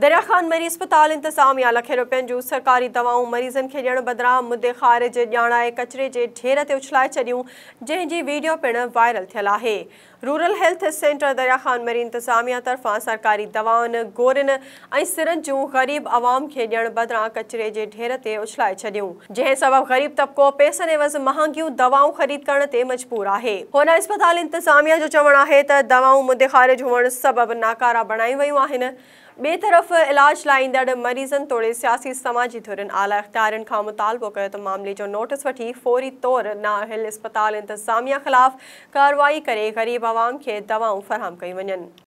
दरिया खान मरी अस्पताल इंतजामिया लखें रुपियनि जो सरकारी दवाओं मरीजन के ॾियणु बदिरां मुद्दे ख़ारिज जाना कचरे के ढेर से उछलए छॾियूं जंहिंजी वीडियो पिण वायरल थियल है रूरल हेल्थ सेंटर दरिया खान मरी इंतजामिया तरफा सरकारी दवाओं गोरन ऐं जो ग़रीब आवाम के ॾियणु बदिरां कचरे के ढेर से उछलए छॾियूं जैं सबब ग़रीब तबको पैसन एवज महांगियूं दवाओं ख़रीद कर मजबूर है आहे अस्पताल इंतजामिया चवण है दवाओं मुद्दे ख़ारिज हो सबब नाकारा बनाई वयूं आहिनि ॿिए तरफ़ इलाज लाइ ईंदड़ मरीज़नि तोड़े सियासी समाजी धुरनि आला इख़्तियारनि खां मुतालबो कयो त मामले जो नोटिस वठी फौरी तौरु नाहिल अस्पताल इंतिज़ामिया ख़िलाफ़ कार्रवाई करे ग़रीब आवाम खे दवाऊं फराहम कयूं वञनि